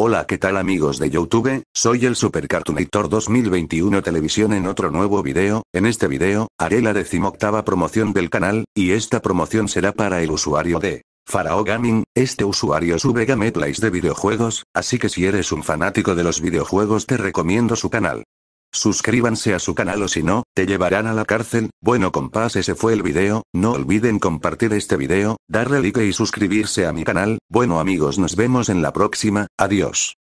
Hola qué tal amigos de Youtube, soy el Super Cartoonator 2021 Televisión en otro nuevo video, en este video, haré la decimoctava promoción del canal, y esta promoción será para el usuario de Farao Gaming, este usuario sube gameplays de videojuegos, así que si eres un fanático de los videojuegos te recomiendo su canal. Suscríbanse a su canal o si no, te llevarán a la cárcel. Bueno compás ese fue el video, no olviden compartir este video, darle like y suscribirse a mi canal. Bueno amigos nos vemos en la próxima, adiós.